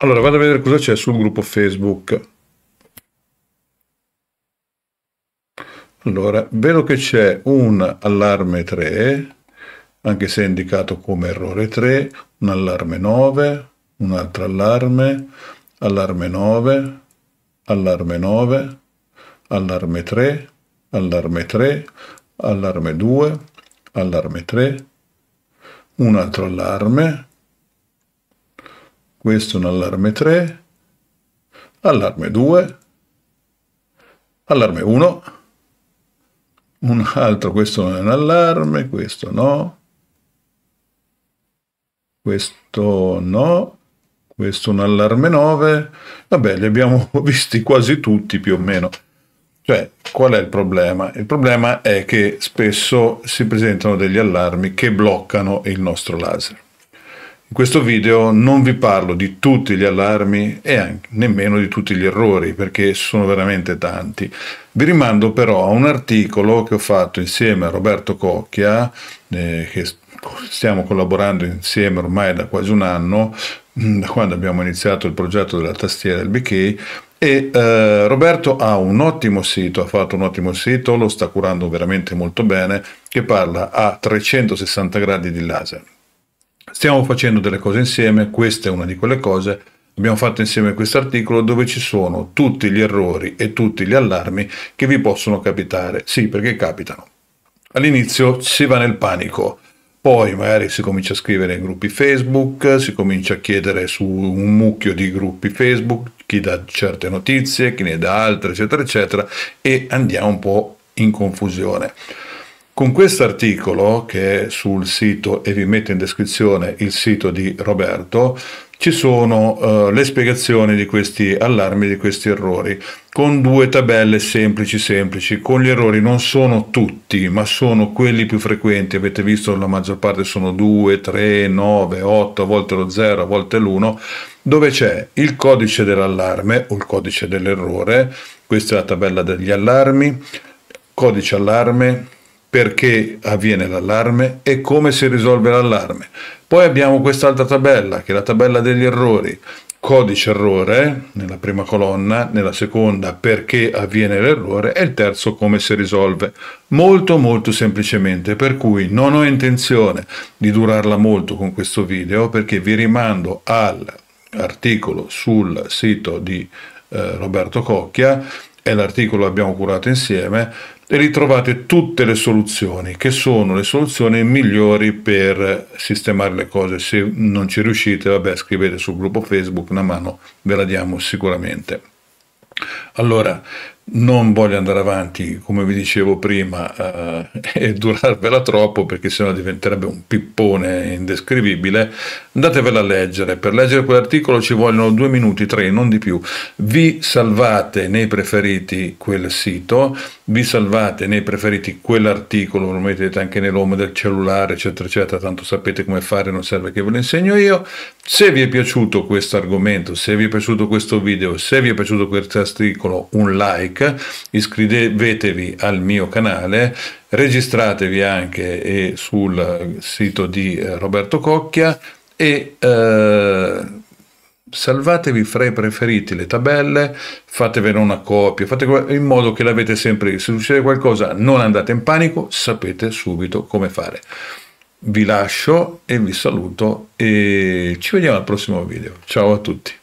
Allora, vado a vedere cosa c'è sul gruppo Facebook. Allora, vedo che c'è un allarme 3, anche se è indicato come errore 3, un allarme 9, un altro allarme, allarme 9, allarme 9, allarme 3, allarme 3, allarme 2, allarme 3, un altro allarme, questo è un allarme 3, allarme 2, allarme 1, un altro, questo non è un allarme, questo no, questo no, questo è un allarme 9, vabbè li abbiamo visti quasi tutti più o meno. Cioè, qual è il problema? Il problema è che spesso si presentano degli allarmi che bloccano il nostro laser. In questo video non vi parlo di tutti gli allarmi e anche, nemmeno di tutti gli errori, perché sono veramente tanti. Vi rimando però a un articolo che ho fatto insieme a Roberto Cocchia, eh, che stiamo collaborando insieme ormai da quasi un anno, mm, da quando abbiamo iniziato il progetto della tastiera del BK, e eh, Roberto ha un ottimo sito, ha fatto un ottimo sito, lo sta curando veramente molto bene, che parla a 360 gradi di laser. Stiamo facendo delle cose insieme, questa è una di quelle cose. Abbiamo fatto insieme questo articolo dove ci sono tutti gli errori e tutti gli allarmi che vi possono capitare. Sì, perché capitano. All'inizio si va nel panico, poi magari si comincia a scrivere in gruppi Facebook, si comincia a chiedere su un mucchio di gruppi Facebook, chi dà certe notizie, chi ne dà altre, eccetera, eccetera, e andiamo un po' in confusione. Con questo articolo, che è sul sito e vi metto in descrizione il sito di Roberto, ci sono eh, le spiegazioni di questi allarmi, di questi errori, con due tabelle semplici semplici, con gli errori non sono tutti, ma sono quelli più frequenti, avete visto la maggior parte sono 2, 3, 9, 8, a volte lo 0, a volte l'1, dove c'è il codice dell'allarme o il codice dell'errore, questa è la tabella degli allarmi, codice allarme, perché avviene l'allarme e come si risolve l'allarme. Poi abbiamo quest'altra tabella, che è la tabella degli errori. Codice errore eh, nella prima colonna, nella seconda perché avviene l'errore e il terzo come si risolve. Molto molto semplicemente, per cui non ho intenzione di durarla molto con questo video perché vi rimando all'articolo sul sito di eh, Roberto Cocchia, è l'articolo che abbiamo curato insieme e ritrovate tutte le soluzioni che sono le soluzioni migliori per sistemare le cose. Se non ci riuscite, vabbè, scrivete sul gruppo Facebook, una mano ve la diamo sicuramente. Allora, non voglio andare avanti, come vi dicevo prima, eh, e durarvela troppo perché sennò diventerebbe un pippone indescrivibile, andatevela a leggere. Per leggere quell'articolo ci vogliono due minuti, tre, non di più. Vi salvate nei preferiti quel sito, vi salvate nei preferiti quell'articolo, lo mettete anche nell'home del cellulare, eccetera, eccetera, tanto sapete come fare, non serve che ve lo insegno io. Se vi è piaciuto questo argomento, se vi è piaciuto questo video, se vi è piaciuto questo articolo, un like Music, iscrivetevi al mio canale, registratevi anche eh, sul sito di eh, Roberto Cocchia e eh, salvatevi fra i preferiti le tabelle, fatevene una copia, fate in modo che l'avete sempre, se succede qualcosa non andate in panico, sapete subito come fare. Vi lascio e vi saluto e ci vediamo al prossimo video. Ciao a tutti.